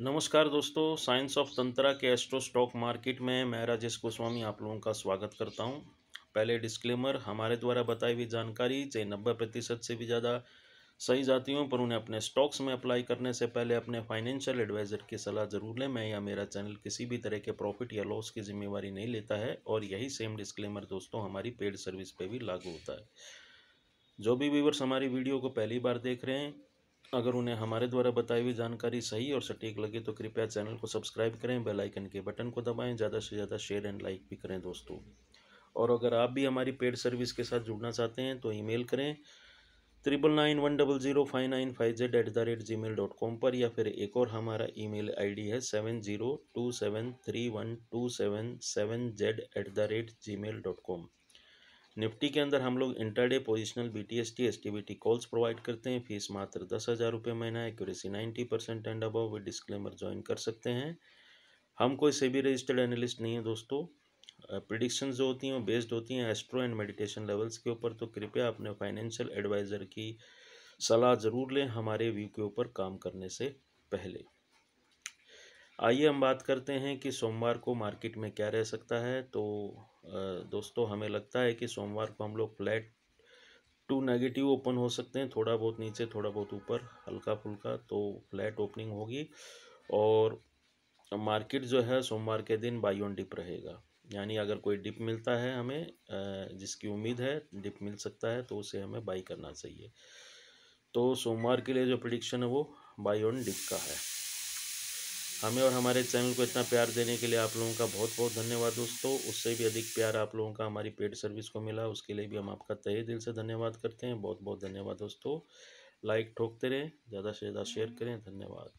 नमस्कार दोस्तों science of tantra के एस्ट्रो स्टॉक मार्केट में मैं राजेश गोस्वामी आप लोगों का स्वागत करता हूं पहले डिस्क्लेमर हमारे द्वारा बताई हुई जानकारी चाहे नब्बे प्रतिशत से भी ज़्यादा सही जाती हूँ पर उन्हें अपने स्टॉक्स में अप्लाई करने से पहले अपने फाइनेंशियल एडवाइज़र की सलाह ज़रूर लें मैं या मेरा चैनल किसी भी तरह के प्रॉफिट या लॉस की जिम्मेवारी नहीं लेता है और यही सेम डिस्क्लेमर दोस्तों हमारी पेड सर्विस पर भी लागू होता है जो भी व्यूवर्स हमारी वीडियो को पहली बार देख रहे हैं अगर उन्हें हमारे द्वारा बताई हुई जानकारी सही और सटीक लगे तो कृपया चैनल को सब्सक्राइब करें बेल आइकन के बटन को दबाएं ज़्यादा से ज़्यादा शेयर एंड लाइक भी करें दोस्तों और अगर आप भी हमारी पेड सर्विस के साथ जुड़ना चाहते हैं तो ईमेल करें triple nine one double zero five nine five Z at the rate Gmail dot com पर या फिर एक और हमारा ईमेल आईडी है seven zero two seven three one two seven seven Z at the rate Gmail dot com Nifty के अंदर हम लोग intraday positional B T S T S T B T calls provide करते हैं fees मात्र दस हज़ार रुपये महीना accuracy ninety percent and above वे डिस्क्लेमर ज्वाइन कर सकते हैं हम कोई से भी रजिस्टर्ड एनालिस्ट नहीं है दोस्तों प्रिडिक्शन जो होती हैं वो बेस्ड होती हैं एस्ट्रो एंड मेडिटेशन लेवल्स के ऊपर तो कृपया अपने फाइनेंशियल एडवाइज़र की सलाह ज़रूर लें हमारे व्यू के ऊपर काम करने से पहले आइए हम बात करते हैं कि सोमवार को मार्केट में क्या रह सकता है तो दोस्तों हमें लगता है कि सोमवार को हम लोग फ्लैट टू नेगेटिव ओपन हो सकते हैं थोड़ा बहुत नीचे थोड़ा बहुत ऊपर हल्का फुल्का तो फ्लैट ओपनिंग होगी और मार्केट जो है सोमवार के दिन बाई ऑन डिप रहेगा यानी अगर कोई डिप मिलता है हमें जिसकी उम्मीद है डिप मिल सकता है तो उसे हमें बाई करना चाहिए तो सोमवार के लिए जो प्रडिक्शन है वो बाई ऑन डिप का है हमें और हमारे चैनल को इतना प्यार देने के लिए आप लोगों का बहुत बहुत धन्यवाद दोस्तों उससे भी अधिक प्यार आप लोगों का हमारी पेड सर्विस को मिला उसके लिए भी हम आपका तहे दिल से धन्यवाद करते हैं बहुत बहुत धन्यवाद दोस्तों लाइक ठोकते रहें ज़्यादा से ज़्यादा शेयर करें धन्यवाद